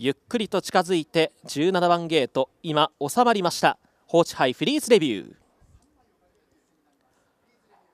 ゆっくりと近づいて17番ゲート今収まりました放置杯フリーズレビュー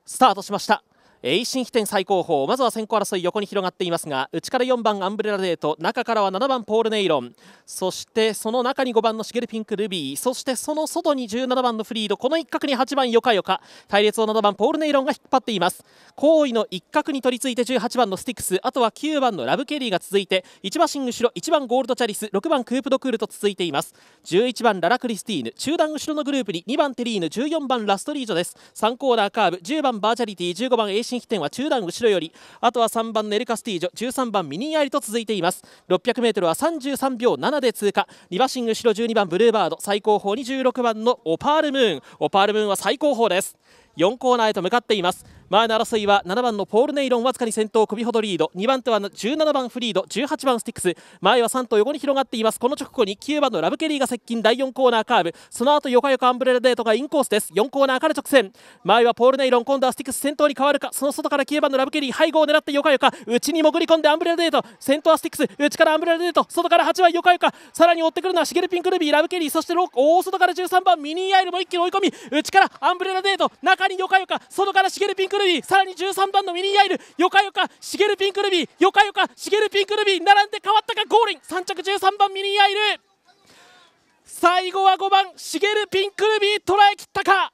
スタートしました維新飛天最高峰まずは先行争い横に広がっていますが内から4番アンブレラデート中からは7番ポールネイロンそしてその中に5番のシゲルピンクルビーそしてその外に17番のフリードこの一角に8番ヨカヨカ隊列を7番ポールネイロンが引っ張っています後位の一角に取り付いて18番のスティックスあとは9番のラブケリーが続いて1馬身後ろ1番ゴールドチャリス6番クープドクールと続いています11番ララクリスティーヌ中段後ろのグループに2番テリーヌ14番ラストリージョです3コーナーカーブ10番バーチャリティ15番進起点は中段後ろよりあとは3番ネル・カスティージョ13番ミニアリと続いています 600m は33秒7で通過リバ2馬身後ろ12番ブルーバード最高峰26番のオパールムーンオパールムーンは最高峰です4コーナーへと向かっています前の争いは7番のポール・ネイロンわずかに先頭首ほどリード2番手は17番フリード18番スティックス前は3頭横に広がっていますこの直後に9番のラブケリーが接近第4コーナーカーブその後よかよかアンブレラデートがインコースです4コーナーから直線前はポール・ネイロン今度はスティックス先頭に変わるかその外から9番のラブケリー背後を狙ってよかよか内に潜り込んでアンブレラデート先頭はスティックス内からアンブレラデート外から8番よかよかさらに追ってくるのはシゲルピン・クルビーラブケリーそして大外から13番ミニー・アイルも一気に追い込み内からアンブレラデート中によかよか外からシゲルピン・ククルビーさらに13番のミニーアイルよかよかシゲルピンクルビーよかよかシゲルピンクルビー並んで変わったかゴーリン3着13番ミニーアイル最後は5番シゲルピンクルビー捉えきったか